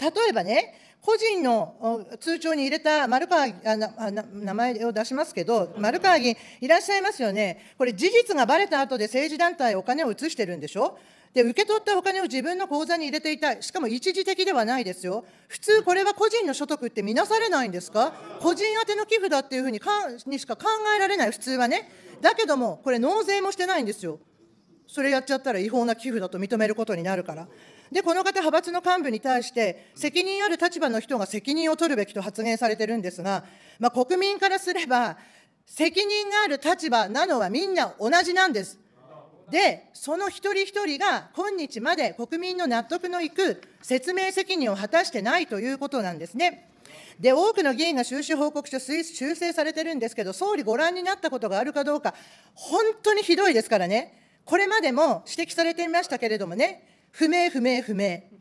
例えばね、個人の通帳に入れた丸川名前を出しますけど、丸川議員、いらっしゃいますよね、これ、事実がばれた後で政治団体、お金を移してるんでしょ。で、受け取ったお金を自分の口座に入れていた、しかも一時的ではないですよ、普通、これは個人の所得って見なされないんですか、個人宛ての寄付だっていうふうにかにしか考えられない、普通はね、だけども、これ、納税もしてないんですよ。それやっちゃったら違法な寄付だと認めることになるから。で、この方、派閥の幹部に対して、責任ある立場の人が責任を取るべきと発言されてるんですが、まあ、国民からすれば、責任がある立場なのはみんな同じなんです。で、その一人一人が今日まで国民の納得のいく説明責任を果たしてないということなんですね。で、多くの議員が収支報告書修正されてるんですけど、総理ご覧になったことがあるかどうか、本当にひどいですからね。これまでも指摘されていましたけれどもね、不明、不明、不明。